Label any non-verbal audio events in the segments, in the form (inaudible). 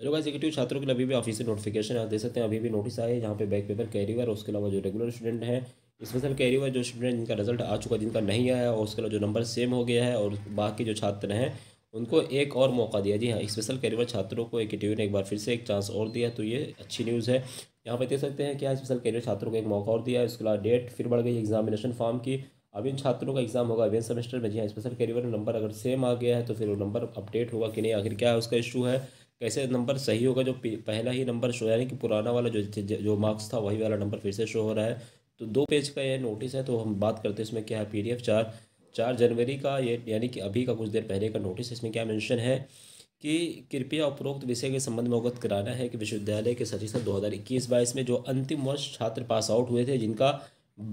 hello guys executive छात्रों के लिए अभी भी ऑफिस से नोटिफिकेशन आप देख सकते हैं अभी भी नोटिस आए यहाँ पे बैक पेपर कैरी और उसके अलावा जो रेगुलर स्टूडेंट हैं स्पेशल कैरी जो स्टूडेंट जिनका रिजल्ट आ चुका जिनका नहीं आया और उसके अलावा जो नंबर सेम हो गया है और बाकी जो छात्र हैं उनको एक और मौका दिया जी हाँ स्पेशल कैरियर छात्रों को एक ने एक बार फिर से एक चांस और दिया तो ये अच्छी न्यूज़ है यहाँ पर देख सकते हैं क्या स्पेशल कैरियर छात्रों को एक मौका और दिया है उसके अलावा डेट फिर बढ़ गई एग्जामिनेशन फॉर्म की अब इन छात्रों का एग्जाम होगा अवेन सेमेस्टर में जी हाँ स्पेशल कैरियर नंबर अगर सेम आ गया है तो फिर वो नंबर अपडेट होगा कि नहीं आखिर क्या है उसका इशू है कैसे नंबर सही होगा जो पहला ही नंबर शो यानी कि पुराना वाला जो जो मार्क्स था वही वाला नंबर फिर से शो हो रहा है तो दो पेज का यह नोटिस है तो हम बात करते हैं इसमें क्या है पी चार चार जनवरी का ये यानी कि अभी का कुछ देर पहले का नोटिस इसमें क्या मेंशन है कि कृपया उपरोक्त विषय के संबंध में अवगत कराना है कि विश्वविद्यालय के सचिव दो हज़ार इक्कीस बाईस में जो अंतिम वर्ष छात्र पास आउट हुए थे जिनका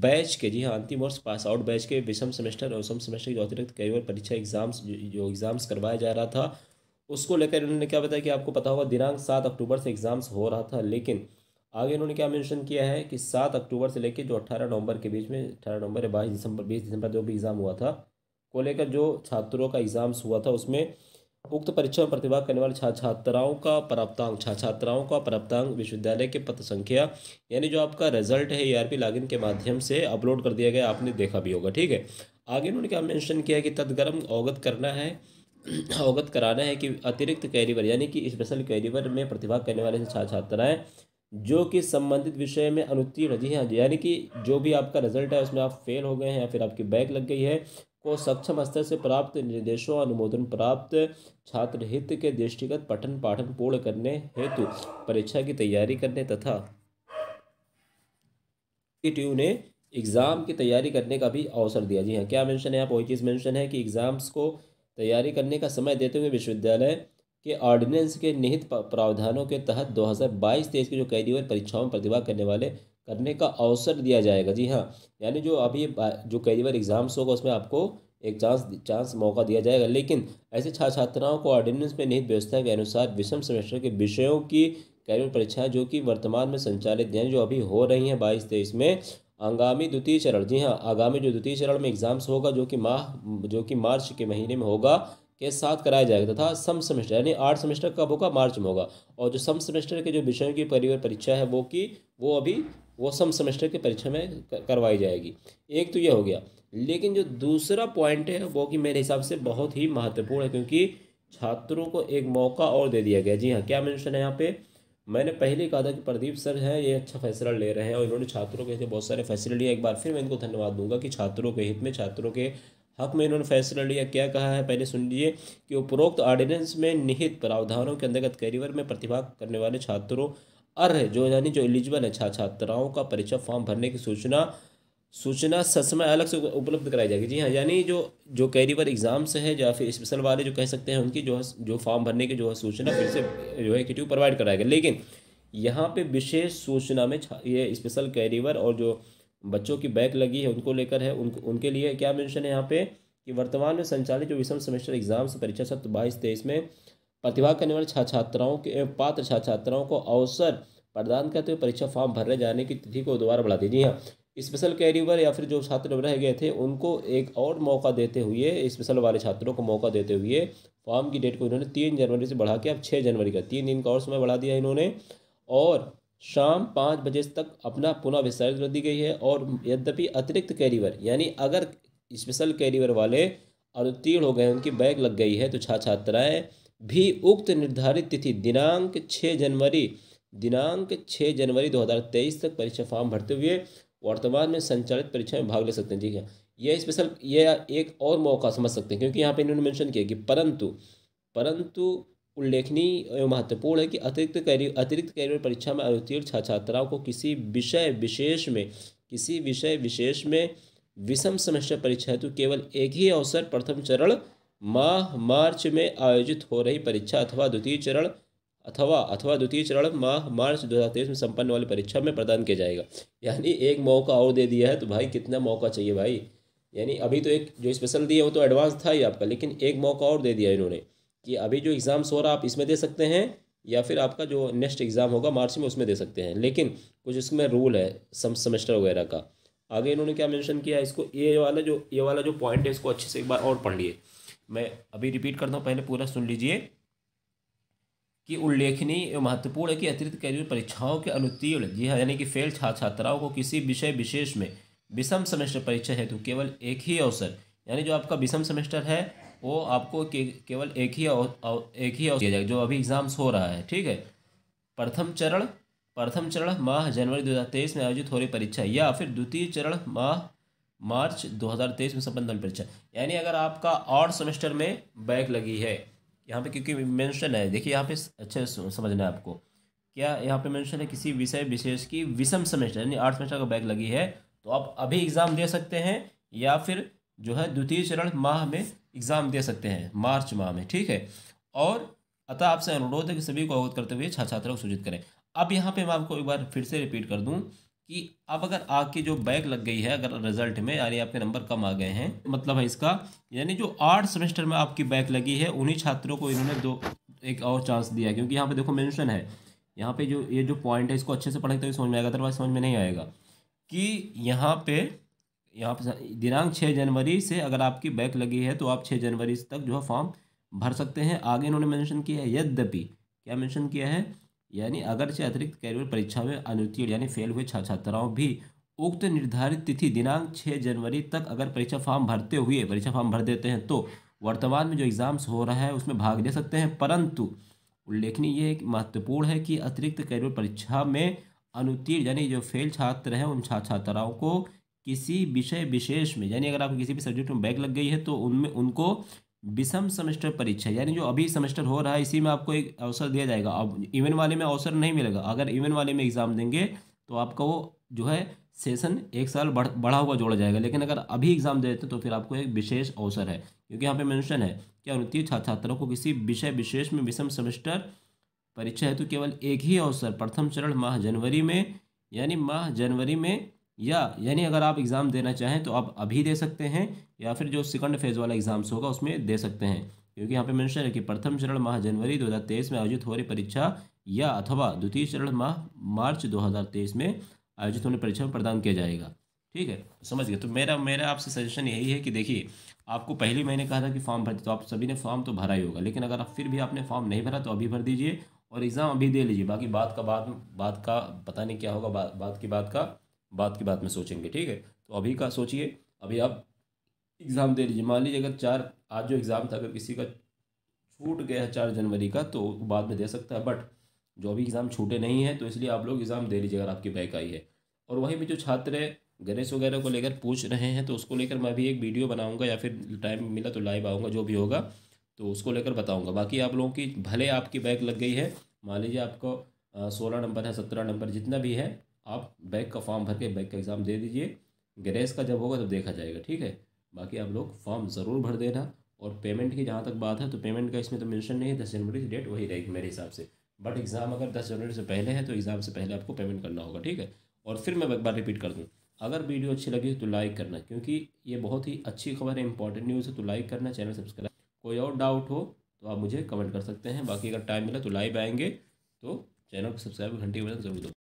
बैच के जी हाँ अंतिम वर्ष पास आउट बैच के विषम सेमेस्टर और सम सेमेस्टर के अतिरिक्त कैरियर परीक्षा एग्जाम्स जो एग्ज़ाम्स करवाया जा रहा था उसको लेकर इन्होंने क्या बताया कि आपको पता होगा दिनांक सात अक्टूबर से एग्ज़ाम्स हो रहा था लेकिन आगे इन्होंने क्या मेंशन किया है कि सात अक्टूबर से लेकर जो अट्ठारह नवंबर के बीच में अट्ठारह नवंबर या बाईस दिसंबर बीस दिसंबर जो भी एग्ज़ाम हुआ था को लेकर जो छात्रों का एग्ज़ाम्स हुआ था उसमें उक्त परीक्षा में प्रतिभाग करने वाले छात्र छात्राओं का प्राप्तांक छात्र छात्राओं का प्राप्तांक विश्वविद्यालय के पत्र संख्या यानी जो आपका रिजल्ट है ए लॉगिन के माध्यम से अपलोड कर दिया गया आपने देखा भी होगा ठीक है आगे उन्होंने क्या मेंशन किया कि तदगर्म अवगत करना है (clears throat) अवगत कराना है कि अतिरिक्त कैरियर यानी कि स्पेशल कैरियर में प्रतिभाग करने वाले छात्र छात्राएँ जो कि संबंधित विषय में अनुत्तीर्ण जी हाँ जी यानी कि जो भी आपका रिजल्ट है उसमें आप फेल हो गए हैं या फिर आपकी बैक लग गई है को सक्षम स्तर से प्राप्त निर्देशों अनुमोदन प्राप्त छात्र हित के दृष्टिगत पठन पाठन पूर्ण करने हेतु परीक्षा की तैयारी करने तथा ने एग्ज़ाम की तैयारी करने का भी अवसर दिया जी हाँ क्या मेंशन है आप वही चीज़ मेंशन है कि एग्ज़ाम्स को तैयारी करने का समय देते हुए विश्वविद्यालय के ऑर्डिनेंस के निहित प्रावधानों के तहत 2022 हज़ार की जो कैदी और परीक्षाओं में प्रतिभा करने वाले करने का अवसर दिया जाएगा जी हाँ यानी जो अभी जो कैदियर एग्ज़ाम्स होगा उसमें आपको एक चांस चांस मौका दिया जाएगा लेकिन ऐसे छात्र छात्राओं को ऑर्डिनेंस में निहित व्यवस्था के अनुसार विषम सेमेस्टर के विषयों की कैरियर परीक्षाएं जो कि वर्तमान में संचालित हैं जो अभी हो रही हैं बाईस तेईस में आगामी द्वितीय चरण जी हाँ आगामी जो द्वितीय चरण में एग्जाम्स होगा जो कि माह जो कि मार्च के महीने में होगा के साथ कराया जाएगा तथा सम सेमेस्टर यानी आठ सेमेस्टर कब होगा मार्च में होगा और जो सम सेमेस्टर के जो विषयों की परीक्षा है वो कि वो अभी वो सम सेमेस्टर की परीक्षा में करवाई जाएगी एक तो ये हो गया लेकिन जो दूसरा पॉइंट है वो कि मेरे हिसाब से बहुत ही महत्वपूर्ण है क्योंकि छात्रों को एक मौका और दे दिया गया जी हाँ क्या मैंशन है यहाँ पे मैंने पहले कहा था कि प्रदीप सर हैं ये अच्छा फैसला ले रहे हैं और इन्होंने छात्रों के हित में बहुत सारे फैसले लिए एक बार फिर मैं इनको धन्यवाद दूंगा कि छात्रों के हित में छात्रों के हक में इन्होंने फैसला लिया क्या कहा है पहले सुन लीजिए कि उपरोक्त ऑर्डिनेंस में निहित प्रावधानों के अंतर्गत कैरियर में प्रतिभाग करने वाले छात्रों अर् जो यानी जो एलिजिबल है छात्राओं का परीक्षा फॉर्म भरने की सूचना सूचना ससमय अलग से उपलब्ध कराई जाएगी जी हाँ यानी जो जो कैरी पर एग्ज़ाम्स है या फिर स्पेशल वाले जो कह सकते हैं उनकी जो है जो फॉर्म भरने की जो है सूचना फिर से जो है किट्यू प्रोवाइड कराएगा लेकिन यहाँ पे विशेष सूचना में ये स्पेशल कैरीवर और जो बच्चों की बैक लगी है उनको लेकर है उन, उनके लिए क्या मैंशन है यहाँ पे कि वर्तमान में संचालित जो विषम सेमेस्टर एग्जाम्स परीक्षा सत्र बाईस तेईस में प्रतिभाग करने वाले छात्र छात्राओं के पात्र छात्र छात्राओं को अवसर प्रदान करते हुए परीक्षा फॉर्म भरने जाने की तिथि को दोबारा बढ़ा दी जी हाँ स्पेशल कैरीवर या फिर जो छात्र रह गए थे उनको एक और मौका देते हुए स्पेशल वाले छात्रों को मौका देते हुए फॉर्म की डेट को इन्होंने तीन जनवरी से बढ़ा के अब छः जनवरी का तीन दिन का और समय बढ़ा दिया इन्होंने और शाम पाँच बजे तक अपना पुनः विस्तारित कर दी गई है और यद्यपि अतिरिक्त कैरीवर यानी अगर स्पेशल कैरीवर वाले अनुत्तीर्ण हो गए उनकी बैग लग गई है तो छात्र छात्राएँ भी उक्त निर्धारित तिथि दिनांक छः जनवरी दिनांक छः जनवरी 2023 तक परीक्षा फॉर्म भरते हुए वर्तमान में संचालित परीक्षा में भाग ले सकते हैं ठीक है यह स्पेशल यह एक और मौका समझ सकते हैं क्योंकि यहाँ पे इन्होंने मेंशन किया कि परंतु परंतु उल्लेखनीय एवं महत्वपूर्ण है कि अतिरिक्त कैरियर अतिरिक्त कैरियर परीक्षा में अनुत्तीर्ण छात्र छात्राओं को किसी विषय विशेष में किसी विषय विशेष में विषम समस्या परीक्षा हेतु केवल एक ही अवसर प्रथम चरण माह मार्च में आयोजित हो रही परीक्षा अथवा द्वितीय चरण अथवा अथवा द्वितीय चरण माह मार्च दो हज़ार तेईस में संपन्न वाली परीक्षा में प्रदान किया जाएगा यानी एक मौका और दे दिया है तो भाई कितना मौका चाहिए भाई यानी अभी तो एक जो स्पेशल दिए वो तो एडवांस था ही आपका लेकिन एक मौका और दे दिया इन्होंने कि अभी जो एग्ज़ाम्स हो रहा आप इसमें दे सकते हैं या फिर आपका जो नेक्स्ट एग्ज़ाम होगा मार्च में उसमें दे सकते हैं लेकिन कुछ इसमें रूल है सम सेमेस्टर वगैरह का आगे इन्होंने क्या मेंशन किया इसको ये वाला जो ये वाला जो पॉइंट है इसको अच्छे से एक बार और पढ़ लिए मैं अभी रिपीट करता हूँ पहले पूरा सुन लीजिए की उल्लेखनीय एवं महत्वपूर्ण है कि अतिरिक्त कैरियर परीक्षाओं के अनुतीर्ण जी हाँ यानी कि फेल छात्र छात्राओं को किसी विषय विशेष में विषम सेमेस्टर परीक्षा हेतु केवल एक ही अवसर यानी जो आपका विषम सेमेस्टर है वो आपको के, केवल एक ही आव, आव, एक ही अवसर दिया जो अभी एग्ज़ाम्स हो रहा है ठीक है प्रथम चरण प्रथम चरण माह जनवरी 2023 में आयोजित हो रही परीक्षा या फिर द्वितीय चरण माह मार्च 2023 में संबंधन परीक्षा यानी अगर आपका आठ सेमेस्टर में बैक लगी है यहाँ पे क्योंकि मेंशन है देखिए यहाँ पे अच्छे समझना है आपको क्या यहाँ पे मेंशन है किसी विषय विशेष की विषम सेमेस्टर यानी आठ सेमेस्टर का बैग लगी है तो आप अभी एग्ज़ाम दे सकते हैं या फिर जो है द्वितीय चरण माह में एग्ज़ाम दे सकते हैं मार्च माह में ठीक है और अतः आपसे अनुरोध है कि सभी को अवगत करते हुए छात्र छात्रा को सूचित करें अब यहाँ पे मैं आपको एक बार फिर से रिपीट कर दूँ कि अब अगर आपकी जो बैक लग गई है अगर रिजल्ट में यानी आपके नंबर कम आ गए हैं मतलब है इसका यानी जो आठ सेमेस्टर में आपकी बैक लगी है उन्हीं छात्रों को इन्होंने दो एक और चांस दिया क्योंकि यहाँ पे देखो मेंशन है यहाँ पे जो ये जो पॉइंट है इसको अच्छे से पढ़ेंगे तभी तो समझ में आएगा अदरवाइज समझ में नहीं आएगा कि यहाँ पे यहाँ पे दिनांक छः जनवरी से अगर आपकी बैक लगी है तो आप छः जनवरी तक जो है फॉर्म भर सकते हैं आगे इन्होंने मैंशन किया है यद्यपि क्या मैंशन किया है यानी अगर से अतिरिक्त कैरियर परीक्षा में अनुत्तीर्ण यानी फेल हुए छात्र छात्राओं भी उक्त निर्धारित तिथि दिनांक छः जनवरी तक अगर परीक्षा फॉर्म भरते हुए परीक्षा फॉर्म भर देते हैं तो वर्तमान में जो एग्ज़ाम्स हो रहा है उसमें भाग ले सकते हैं परंतु उल्लेखनीय ये महत्वपूर्ण है कि अतिरिक्त कैरियर परीक्षा में अनुत्तीर्ण यानी जो फेल छात्र हैं उन छात्र छात्राओं को किसी विषय विशेष में यानी अगर आपको किसी भी सब्जेक्ट में बैग लग गई है तो उनमें उनको विषम सेमेस्टर परीक्षा यानी जो अभी सेमेस्टर हो रहा है इसी में आपको एक अवसर दिया जाएगा अब इवेंट वाले में अवसर नहीं मिलेगा अगर इवेंट वाले में एग्ज़ाम देंगे तो आपका वो जो है सेशन एक साल बढ़ बढ़ा हुआ जोड़ा जाएगा लेकिन अगर अभी एग्ज़ाम दे देते तो फिर आपको एक विशेष अवसर है क्योंकि यहाँ पे मेंशन है कि अनुतीय छात्र छात्राओं को किसी विषय विशेष में विषम सेमेस्टर परीक्षा है तो केवल एक ही अवसर प्रथम चरण माह जनवरी में यानी माह जनवरी में या यानी अगर आप एग्ज़ाम देना चाहें तो आप अभी दे सकते हैं या फिर जो सेकंड फेज़ वाला एग्ज़ाम्स होगा उसमें दे सकते हैं क्योंकि यहाँ पे मेंशन है कि प्रथम चरण माह जनवरी 2023 में आयोजित हो रही परीक्षा या अथवा द्वितीय चरण माह मार्च 2023 में आयोजित होने परीक्षा में प्रदान किया जाएगा ठीक है समझ गए तो मेरा मेरा आपसे सजेशन यही है कि देखिए आपको पहले मैंने कहा था कि फॉर्म भरते तो आप सभी ने फॉर्म तो भरा ही होगा लेकिन अगर आप फिर भी आपने फॉर्म नहीं भरा तो अभी भर दीजिए और एग्ज़ाम अभी दे लीजिए बाकी बात का बात बात का पता नहीं क्या होगा बात की बात का बात की बात में सोचेंगे ठीक है तो अभी का सोचिए अभी आप एग्ज़ाम दे लीजिए मान लीजिए अगर चार आज जो एग्ज़ाम था अगर किसी का छूट गया है चार जनवरी का तो बाद में दे सकता है बट जो अभी एग्ज़ाम छूटे नहीं है तो इसलिए आप लोग एग्ज़ाम दे लीजिए अगर आपकी बैक आई है और वहीं पर जो छात्र है गणेश वगैरह को लेकर पूछ रहे हैं तो उसको लेकर मैं भी एक वीडियो बनाऊँगा या फिर टाइम मिला तो लाइव आऊँगा जो भी होगा तो उसको लेकर बताऊँगा बाकी आप लोगों की भले आपकी बैक लग गई है मान लीजिए आपको सोलह नंबर है सत्रह नंबर जितना भी है आप बैक का फॉर्म भर के बैक का एग्ज़ाम दे दीजिए ग्रेस का जब होगा तब तो देखा जाएगा ठीक है बाकी आप लोग फॉर्म ज़रूर भर देना और पेमेंट की जहाँ तक बात है तो पेमेंट का इसमें तो मेंशन नहीं है दस जनवरी की डेट वही रहेगी मेरे हिसाब से बट एग्ज़ाम अगर दस जनवरी से पहले है तो एग्ज़ाम से पहले आपको पेमेंट करना होगा ठीक है और फिर मैं एक बार रिपीट कर दूँ अगर वीडियो अच्छी लगी तो लाइक करना क्योंकि ये बहुत ही अच्छी खबर है इंपॉर्टेंट न्यूज़ है तो लाइक करना चैनल सब्सक्राइब कोई और डाउट हो तो आप मुझे कमेंट कर सकते हैं बाकी अगर टाइम मिला तो लाइव आएंगे तो चैनल को सब्सक्राइब घंटी बटन जरूर दो